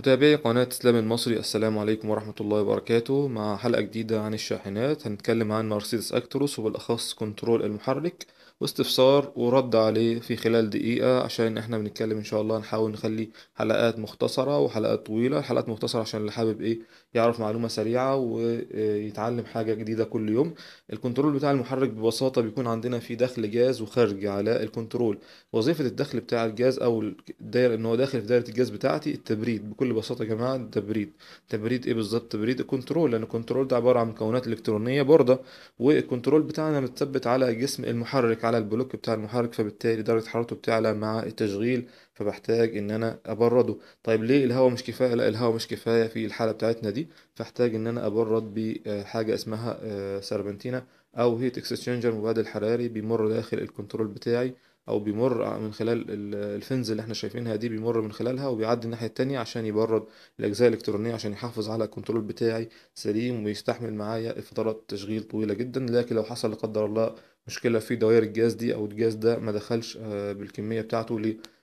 متابعي قناة اسلام المصري السلام عليكم ورحمة الله وبركاته مع حلقة جديدة عن الشاحنات هنتكلم عن مرسيدس أكتروس وبالأخص كنترول المحرك واستفسار ورد عليه في خلال دقيقة عشان احنا بنتكلم ان شاء الله نحاول نخلي حلقات مختصرة وحلقات طويلة حلقات مختصرة عشان اللي حابب ايه يعرف معلومة سريعة ويتعلم حاجة جديدة كل يوم الكنترول بتاع المحرك ببساطة بيكون عندنا في دخل جاز وخارج على الكنترول وظيفة الدخل بتاع الجاز او الدائرة ان هو داخل في دائرة الجاز بتاعتي التبريد بكل بكل بساطه يا جماعه تبريد تبريد ايه بالظبط تبريد الكنترول لان الكنترول ده عباره عن مكونات الكترونيه برده والكنترول بتاعنا متثبت على جسم المحرك على البلوك بتاع المحرك فبالتالي درجه حرارته بتعلى مع التشغيل فبحتاج ان انا ابرده طيب ليه الهواء مش كفايه لا الهواء مش كفايه في الحاله بتاعتنا دي فاحتاج ان انا ابرد بحاجه اسمها آه، سربنتينا او هيت اكسشينجر مبادل حراري بيمر داخل الكنترول بتاعي او بيمر من خلال الفنز اللي احنا شايفينها دي بيمر من خلالها وبيعدي الناحيه التانية عشان يبرد الاجزاء الالكترونيه عشان يحافظ على الكنترول بتاعي سليم ويستحمل معايا فترات تشغيل طويله جدا لكن لو حصل لا قدر الله مشكله في دوائر الجهاز دي او الجهاز ده ما دخلش آه، بالكميه بتاعته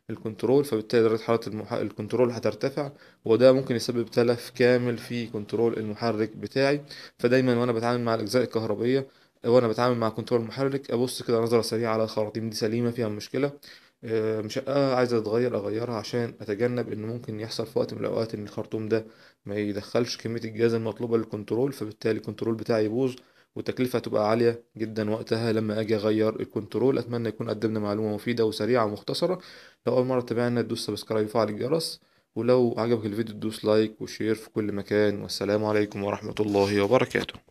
للكنترول فبالتالي درجه حراره المح... الكنترول هترتفع وده ممكن يسبب تلف كامل في كنترول المحرك بتاعي فدايما وانا بتعامل مع الاجزاء الكهربائيه وانا بتعامل مع كنترول المحرك ابص كده نظره سريعه على الخراطيم دي سليمه فيها مشكله آه، مش عايزه تتغير اغيرها عشان اتجنب ان ممكن يحصل في وقت من الاوقات ان الخرطوم ده ما يدخلش كميه الجهاز المطلوبه للكنترول فبالتالي الكنترول بتاعي يبوظ والتكلفة هتبقى عالية جدا وقتها لما أجي أغير الكنترول أتمنى يكون قدمنا معلومة مفيدة وسريعة ومختصرة لو أول مرة تتابعنا تدوس سبسكرايب وفعل الجرس ولو عجبك الفيديو تدوس لايك وشير في كل مكان والسلام عليكم ورحمة الله وبركاته